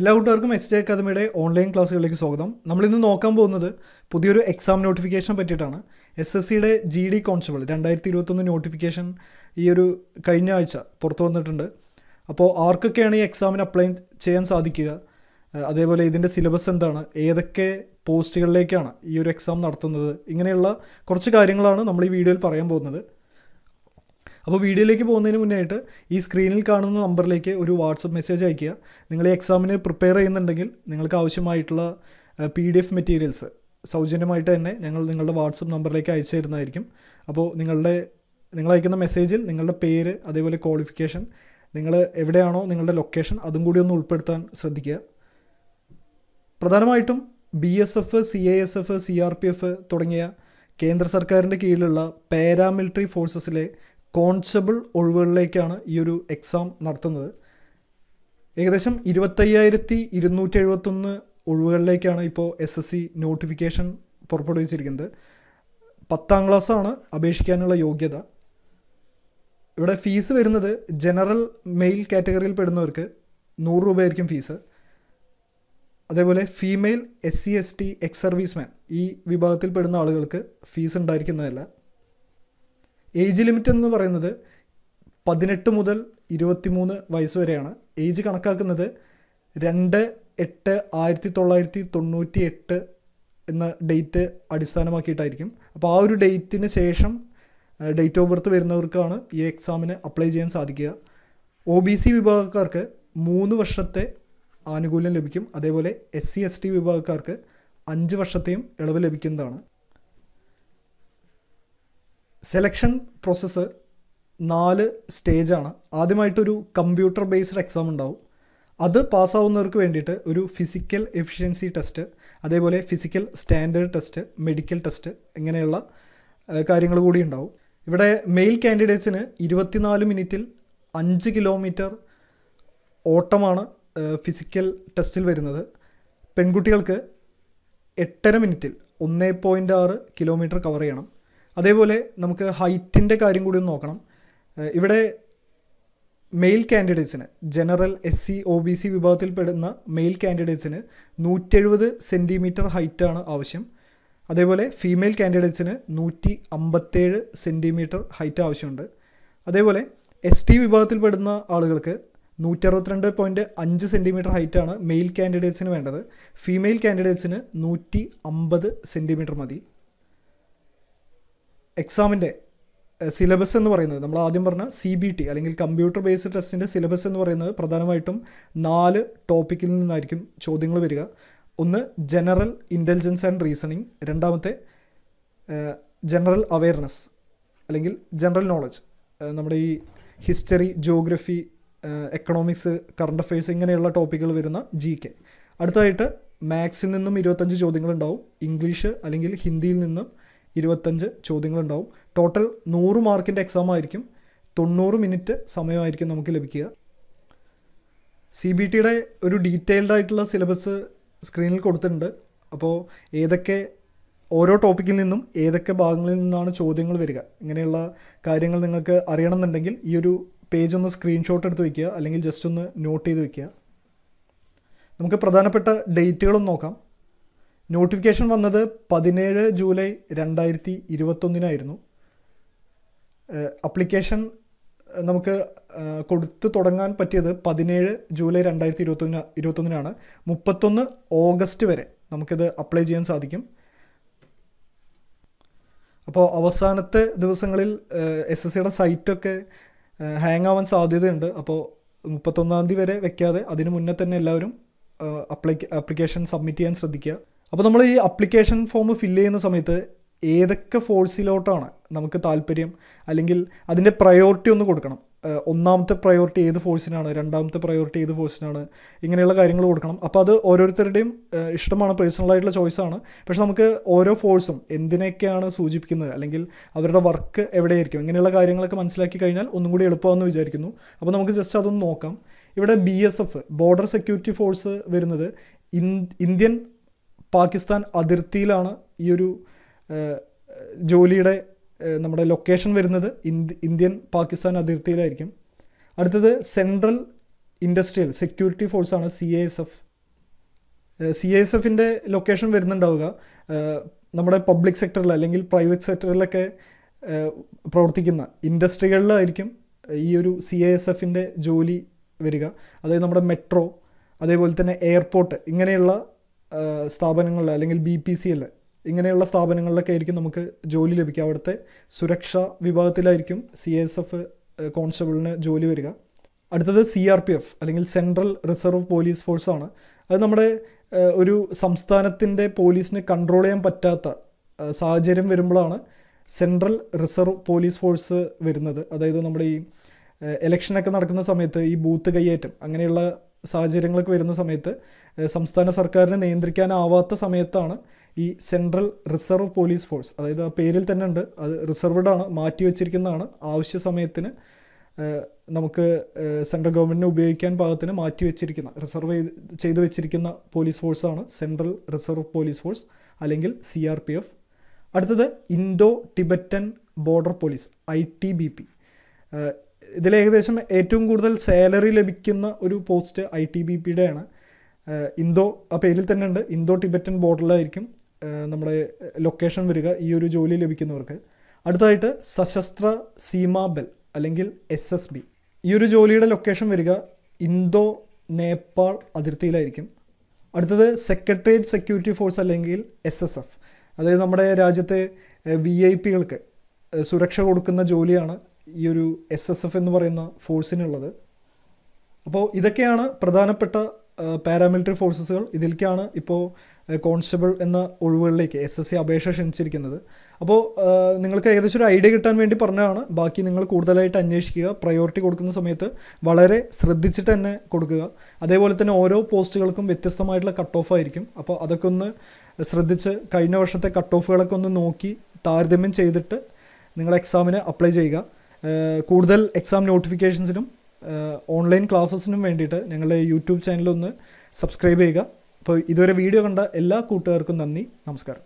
എല്ലാ കൂട്ടുകാർക്കും S J അക്കാദമിയുടെ ഓൺലൈൻ ക്ലാസ്സുകളിലേക്ക് സ്വാഗതം നമ്മളിന്ന് നോക്കാൻ പോകുന്നത് പുതിയൊരു എക്സാം നോട്ടിഫിക്കേഷൻ പറ്റിയിട്ടാണ് എസ് എസ് സിയുടെ ജി ഡി കോൺസ്റ്റബിൾ രണ്ടായിരത്തി ഇരുപത്തൊന്ന് നോട്ടിഫിക്കേഷൻ ഈ ഒരു കഴിഞ്ഞ ആഴ്ച പുറത്തു വന്നിട്ടുണ്ട് അപ്പോൾ ആർക്കൊക്കെയാണ് ഈ എക്സാമിന് അപ്ലൈ ചെയ്യാൻ സാധിക്കുക അതേപോലെ ഇതിൻ്റെ സിലബസ് എന്താണ് ഏതൊക്കെ പോസ്റ്റുകളിലേക്കാണ് ഈ ഒരു എക്സാം നടത്തുന്നത് ഇങ്ങനെയുള്ള കുറച്ച് കാര്യങ്ങളാണ് നമ്മൾ ഈ വീഡിയോയിൽ പറയാൻ പോകുന്നത് അപ്പോൾ വീഡിയോയിലേക്ക് പോകുന്നതിന് മുന്നേ ഈ സ്ക്രീനിൽ കാണുന്ന നമ്പറിലേക്ക് ഒരു വാട്സപ്പ് മെസ്സേജ് അയയ്ക്കുക നിങ്ങൾ ഈ എക്സാമിന് പ്രിപ്പയർ ചെയ്യുന്നുണ്ടെങ്കിൽ നിങ്ങൾക്ക് ആവശ്യമായിട്ടുള്ള പി ഡി എഫ് മെറ്റീരിയൽസ് സൗജന്യമായിട്ട് തന്നെ ഞങ്ങൾ നിങ്ങളുടെ വാട്സപ്പ് നമ്പറിലേക്ക് അയച്ചു തരുന്നതായിരിക്കും അപ്പോൾ നിങ്ങളുടെ നിങ്ങൾ അയക്കുന്ന മെസ്സേജിൽ നിങ്ങളുടെ പേര് അതേപോലെ ക്വാളിഫിക്കേഷൻ നിങ്ങൾ എവിടെയാണോ നിങ്ങളുടെ ലൊക്കേഷൻ അതും കൂടി ഒന്ന് ഉൾപ്പെടുത്താൻ ശ്രദ്ധിക്കുക പ്രധാനമായിട്ടും B S F C I S F C R P F തുടങ്ങിയ കേന്ദ്ര സർക്കാരിൻ്റെ കീഴിലുള്ള പാരാമിലിറ്ററി ഫോഴ്സസിലെ കോൺസ്റ്റബിൾ ഒഴിവുകളിലേക്കാണ് ഈ ഒരു എക്സാം നടത്തുന്നത് ഏകദേശം ഇരുപത്തയ്യായിരത്തി ഇരുന്നൂറ്റി എഴുപത്തൊന്ന് ഒഴിവുകളിലേക്കാണ് ഇപ്പോൾ എസ് എസ് സി നോട്ടിഫിക്കേഷൻ പുറപ്പെടുവിച്ചിരിക്കുന്നത് പത്താം ക്ലാസ്സാണ് അപേക്ഷിക്കാനുള്ള യോഗ്യത ഇവിടെ ഫീസ് വരുന്നത് ജനറൽ മെയിൽ കാറ്റഗറിയിൽ പെടുന്നവർക്ക് നൂറ് രൂപയായിരിക്കും ഫീസ് അതേപോലെ female S C S T ex serviceman ഈ വിഭാഗത്തിൽ പെടുന്ന ആളുകൾക്ക് ഫീസ് ഉണ്ടായിരിക്കുന്നതല്ല ഏജ് ലിമിറ്റ് എന്ന് പറയുന്നത് പതിനെട്ട് മുതൽ മൂന്ന് വയസ്സ് വരെയാണ് ഏജ് കണക്കാക്കുന്നത് രണ്ട് എട്ട് ആയിരത്തി തൊള്ളായിരത്തി തൊണ്ണൂറ്റി എട്ട് എന്ന ഡേറ്റ് അടിസ്ഥാനമാക്കിയിട്ടായിരിക്കും അപ്പോൾ ആ ഒരു ഡേറ്റിന് ശേഷം ഡേറ്റ് ഓഫ് ബർത്ത് വരുന്നവർക്കാണ് ഈ എക്സാമിന് അപ്ലൈ ചെയ്യാൻ സാധിക്കുക ഒ ബി സി വിഭാഗക്കാർക്ക് മൂന്ന് വർഷത്തെ ആനുകൂല്യം ലഭിക്കും അതേപോലെ എസ് സി എസ് ടി വിഭാഗക്കാർക്ക് അഞ്ച് വർഷത്തെയും ഇളവ് ലഭിക്കുന്നതാണ് സെലക്ഷൻ പ്രോസസ്സ് നാല് സ്റ്റേജാണ് ആദ്യമായിട്ടൊരു കമ്പ്യൂട്ടർ ബേസ്ഡ് എക്സാം ഉണ്ടാവും അത് പാസ്സാവുന്നവർക്ക് വേണ്ടിയിട്ട് ഒരു ഫിസിക്കൽ എഫിഷ്യൻസി ടെസ്റ്റ് അതേപോലെ physical standard test medical test ഇങ്ങനെയുള്ള കാര്യങ്ങൾ കൂടി ഉണ്ടാവും ഇവിടെ മെയിൽ കാൻഡിഡേറ്റ്സിന് ഇരുപത്തിനാല് മിനിറ്റിൽ അഞ്ച് കിലോമീറ്റർ ഓട്ടമാണ് ഫിസിക്കൽ ടെസ്റ്റിൽ വരുന്നത് പെൺകുട്ടികൾക്ക് എട്ടര മിനിറ്റിൽ ഒന്നേ പോയിൻ്റ് ആറ് കിലോമീറ്റർ കവർ ചെയ്യണം അതേപോലെ നമുക്ക് ഹൈറ്റിൻ്റെ കാര്യം കൂടി ഒന്ന് നോക്കണം ഇവിടെ മെയിൽ കാൻഡിഡേറ്റ്സിന് general S C O B C വിഭാഗത്തിൽപ്പെടുന്ന മെയിൽ കാൻഡിഡേറ്റ്സിന് നൂറ്റെഴുപത് സെൻറ്റിമീറ്റർ ഹൈറ്റാണ് ആവശ്യം അതേപോലെ ഫീമെയിൽ കാൻഡിഡേറ്റ്സിന് നൂറ്റി അമ്പത്തേഴ് സെൻറ്റിമീറ്റർ ഹൈറ്റ് ആവശ്യമുണ്ട് അതേപോലെ എസ് ടി വിഭാഗത്തിൽപ്പെടുന്ന ആളുകൾക്ക് നൂറ്ററുപത്തിരണ്ട് പോയിൻറ്റ് അഞ്ച് സെൻറ്റിമീറ്റർ ഹൈറ്റാണ് മെയിൽ കാൻഡിഡേറ്റ്സിന് വേണ്ടത് ഫീമെയിൽ കാൻഡിഡേറ്റ്സിന് നൂറ്റി അമ്പത് സെൻറ്റിമീറ്റർ മതി എക്സാമിൻ്റെ സിലബസ് എന്ന് പറയുന്നത് നമ്മൾ ആദ്യം പറഞ്ഞ സി ബി ടി അല്ലെങ്കിൽ കമ്പ്യൂട്ടർ ബേസ്ഡ് ടെസ്റ്റിൻ്റെ സിലബസ് എന്ന് പറയുന്നത് പ്രധാനമായിട്ടും നാല് ടോപ്പിക്കിൽ നിന്നായിരിക്കും ചോദ്യങ്ങൾ വരിക ഒന്ന് ജനറൽ ഇൻ്റലിജൻസ് ആൻഡ് റീസണിങ് രണ്ടാമത്തെ ജനറൽ അവയർനെസ് അല്ലെങ്കിൽ ജനറൽ നോളജ് നമ്മുടെ ഈ history geography economics current affairs ഇങ്ങനെയുള്ള ടോപ്പിക്കുകൾ വരുന്ന ജി കെ അടുത്തതായിട്ട് മാത്സിൽ നിന്നും ഇരുപത്തഞ്ച് ചോദ്യങ്ങളുണ്ടാവും ഇംഗ്ലീഷ് അല്ലെങ്കിൽ ഹിന്ദിയിൽ നിന്നും ഇരുപത്തഞ്ച് ചോദ്യങ്ങളുണ്ടാവും ടോട്ടൽ നൂറ് മാർക്കിൻ്റെ എക്സാം ആയിരിക്കും തൊണ്ണൂറ് മിനിറ്റ് സമയമായിരിക്കും നമുക്ക് ലഭിക്കുക സി ബി ടിയുടെ ഒരു ഡീറ്റെയിൽഡ് ആയിട്ടുള്ള സിലബസ് സ്ക്രീനിൽ കൊടുത്തിട്ടുണ്ട് അപ്പോൾ ഏതൊക്കെ ഓരോ ടോപ്പിക്കിൽ നിന്നും ഏതൊക്കെ ഭാഗങ്ങളിൽ നിന്നാണ് ചോദ്യങ്ങൾ വരിക ഇങ്ങനെയുള്ള കാര്യങ്ങൾ നിങ്ങൾക്ക് അറിയണമെന്നുണ്ടെങ്കിൽ ഈ ഒരു പേജ് ഒന്ന് സ്ക്രീൻഷോട്ട് എടുത്ത് വയ്ക്കുക അല്ലെങ്കിൽ ജസ്റ്റ് ഒന്ന് നോട്ട് ചെയ്ത് വയ്ക്കുക നമുക്ക് പ്രധാനപ്പെട്ട ഡേറ്റുകളൊന്ന് നോക്കാം നോട്ടിഫിക്കേഷൻ വന്നത് പതിനേഴ് ജൂലൈ രണ്ടായിരത്തി ഇരുപത്തൊന്നിനായിരുന്നു അപ്ലിക്കേഷൻ നമുക്ക് കൊടുത്തു തുടങ്ങാൻ പറ്റിയത് പതിനേഴ് ജൂലൈ രണ്ടായിരത്തി ഇരുപത്തൊന്ന് ഇരുപത്തൊന്നിനാണ് മുപ്പത്തൊന്ന് ഓഗസ്റ്റ് വരെ നമുക്കിത് അപ്ലൈ ചെയ്യാൻ സാധിക്കും അപ്പോൾ അവസാനത്തെ ദിവസങ്ങളിൽ എസ് എസ് സിയുടെ സൈറ്റൊക്കെ ഹാങ് ആവാൻ സാധ്യതയുണ്ട് അപ്പോൾ മുപ്പത്തൊന്നാം തീയതി വരെ വെക്കാതെ അതിനു മുന്നേ തന്നെ എല്ലാവരും അപ്ലൈ അപ്ലിക്കേഷൻ സബ്മിറ്റ് ചെയ്യാൻ ശ്രദ്ധിക്കുക അപ്പോൾ നമ്മൾ ഈ അപ്ലിക്കേഷൻ ഫോം ഫില്ല് ചെയ്യുന്ന സമയത്ത് ഏതൊക്കെ ഫോഴ്സിലോട്ടാണ് നമുക്ക് താല്പര്യം അല്ലെങ്കിൽ അതിൻ്റെ പ്രയോറിറ്റി ഒന്ന് കൊടുക്കണം ഒന്നാമത്തെ പ്രയോറിറ്റി ഏത് ഫോഴ്സിനാണ് രണ്ടാമത്തെ പ്രയോറിറ്റി ഏത് ഫോഴ്സിനാണ് ഇങ്ങനെയുള്ള കാര്യങ്ങൾ കൊടുക്കണം അപ്പോൾ അത് ഓരോരുത്തരുടെയും ഇഷ്ടമാണ് പേഴ്സണലായിട്ടുള്ള ചോയ്സാണ് പക്ഷെ നമുക്ക് ഓരോ ഫോഴ്സും എന്തിനൊക്കെയാണ് സൂചിപ്പിക്കുന്നത് അല്ലെങ്കിൽ അവരുടെ വർക്ക് എവിടെയായിരിക്കും ഇങ്ങനെയുള്ള കാര്യങ്ങളൊക്കെ മനസ്സിലാക്കി കഴിഞ്ഞാൽ ഒന്നും കൂടി എളുപ്പമാണെന്ന് വിചാരിക്കുന്നു അപ്പോൾ നമുക്ക് ജസ്റ്റ് അതൊന്ന് നോക്കാം ഇവിടെ B S F border security force വരുന്നത് ഇന്ത്യൻ പാകിസ്ഥാൻ അതിർത്തിയിലാണ് ഈ ഒരു ജോലിയുടെ നമ്മുടെ ലൊക്കേഷൻ വരുന്നത് ഇന്ത്യൻ പാകിസ്ഥാൻ അതിർത്തിയിലായിരിക്കും അടുത്തത് സെൻട്രൽ ഇൻഡസ്ട്രിയൽ സെക്യൂരിറ്റി ഫോഴ്സാണ് C A S F C A S എഫിൻ്റെ ലൊക്കേഷൻ വരുന്നുണ്ടാവുക നമ്മുടെ പബ്ലിക് സെക്ടറിൽ അല്ലെങ്കിൽ പ്രൈവറ്റ് സെക്ടറിലൊക്കെ പ്രവർത്തിക്കുന്ന ഇൻഡസ്ട്രികളിലായിരിക്കും ഈ ഒരു സി എ എസ് എഫിൻ്റെ ജോലി വരിക അതായത് നമ്മുടെ മെട്രോ അതേപോലെ തന്നെ എയർപോർട്ട് ഇങ്ങനെയുള്ള സ്ഥാപനങ്ങളിൽ അല്ലെങ്കിൽ ബി പി സി എൽ ഇങ്ങനെയുള്ള സ്ഥാപനങ്ങളിലൊക്കെ ആയിരിക്കും നമുക്ക് ജോലി ലഭിക്കുക അവിടുത്തെ സുരക്ഷാ വിഭാഗത്തിലായിരിക്കും സി എസ് എഫ് കോൺസ്റ്റബിളിന് ജോലി വരിക അടുത്തത് സി ആർ പി എഫ് അല്ലെങ്കിൽ സെൻട്രൽ റിസർവ് പോലീസ് ഫോഴ്സാണ് അത് നമ്മുടെ ഒരു സംസ്ഥാനത്തിൻ്റെ പോലീസിന് കൺട്രോൾ ചെയ്യാൻ പറ്റാത്ത സാഹചര്യം വരുമ്പോഴാണ് സെൻട്രൽ റിസർവ് പോലീസ് ഫോഴ്സ് വരുന്നത് അതായത് നമ്മുടെ ഈ ഇലക്ഷനൊക്കെ നടക്കുന്ന സമയത്ത് ഈ ബൂത്ത് കയ്യേറ്റം അങ്ങനെയുള്ള സാഹചര്യങ്ങളൊക്കെ വരുന്ന സമയത്ത് സംസ്ഥാന സർക്കാരിനെ നിയന്ത്രിക്കാനാവാത്ത സമയത്താണ് ഈ സെൻട്രൽ റിസർവ് പോലീസ് ഫോഴ്സ് അതായത് ആ പേരിൽ തന്നെ ഉണ്ട് അത് റിസർവ്ഡ് ആണ് മാറ്റി വച്ചിരിക്കുന്നതാണ് ആവശ്യ സമയത്തിന് നമുക്ക് സെൻട്രൽ ഗവൺമെൻറ്റിന് ഉപയോഗിക്കാൻ പാകത്തിന് മാറ്റി വെച്ചിരിക്കുന്ന റിസർവ് ചെയ്ത് വെച്ചിരിക്കുന്ന പോലീസ് ഫോഴ്സാണ് സെൻട്രൽ റിസർവ് പോലീസ് ഫോഴ്സ് അല്ലെങ്കിൽ സി ആർ പി എഫ് അടുത്തത് Indo Tibetan border police I T B P ഇതിൽ ഏകദേശം ഏറ്റവും കൂടുതൽ സാലറി ലഭിക്കുന്ന ഒരു പോസ്റ്റ് ഐ ടി ബി പിയുടെ ആണ് ഇന്തോ ആ പേരിൽ തന്നെ ഉണ്ട് ഇന്തോ ടിബറ്റൻ ബോർഡറിലായിരിക്കും നമ്മുടെ ലൊക്കേഷൻ വരിക ഈ ഒരു ജോലി ലഭിക്കുന്നവർക്ക് അടുത്തതായിട്ട് സശസ്ത്ര സീമാബൽ അല്ലെങ്കിൽ എസ് എസ് ബി ഈ ഒരു ജോലിയുടെ ലൊക്കേഷൻ വരിക ഇന്തോ നേപ്പാൾ അതിർത്തിയിലായിരിക്കും അടുത്തത് സെക്രട്ടേറിയറ്റ് സെക്യൂരിറ്റി ഫോഴ്സ് അല്ലെങ്കിൽ എസ് എസ് എഫ് അതായത് നമ്മുടെ രാജ്യത്തെ വി ഐ പികൾക്ക് സുരക്ഷ കൊടുക്കുന്ന ജോലിയാണ് ഈ ഒരു എസ് എസ് എഫ് എന്ന് പറയുന്ന ഫോഴ്സിനുള്ളത് അപ്പോൾ ഇതൊക്കെയാണ് പ്രധാനപ്പെട്ട പാരാമിലിറ്ററി ഫോഴ്സസുകൾ ഇതിലേക്കാണ് ഇപ്പോൾ കോൺസ്റ്റബിൾ എന്ന ഒഴിവുകളിലേക്ക് എസ് എസ് സി അപേക്ഷ ക്ഷണിച്ചിരിക്കുന്നത് അപ്പോൾ നിങ്ങൾക്ക് ഏകദേശം ഒരു ഐഡിയ കിട്ടാൻ വേണ്ടി പറഞ്ഞതാണ് ബാക്കി നിങ്ങൾ കൂടുതലായിട്ട് അന്വേഷിക്കുക പ്രയോറിറ്റി കൊടുക്കുന്ന സമയത്ത് വളരെ ശ്രദ്ധിച്ചിട്ട് തന്നെ കൊടുക്കുക അതേപോലെ തന്നെ ഓരോ പോസ്റ്റുകൾക്കും വ്യത്യസ്തമായിട്ടുള്ള കട്ട് ഓഫ് ആയിരിക്കും അപ്പോൾ അതൊക്കെ ഒന്ന് ശ്രദ്ധിച്ച് കഴിഞ്ഞ വർഷത്തെ കട്ട് ഓഫുകളൊക്കെ ഒന്ന് നോക്കി താരതമ്യം ചെയ്തിട്ട് നിങ്ങൾ എക്സാമിന് അപ്ലൈ ചെയ്യുക കൂടുതൽ എക്സാം നോട്ടിഫിക്കേഷൻസിനും ഓൺലൈൻ ക്ലാസ്സസിനും വേണ്ടിയിട്ട് ഞങ്ങളുടെ യൂട്യൂബ് ചാനലൊന്ന് സബ്സ്ക്രൈബ് ചെയ്യുക അപ്പോൾ ഇതുവരെ വീഡിയോ കണ്ട എല്ലാ കൂട്ടുകാർക്കും നന്ദി നമസ്കാരം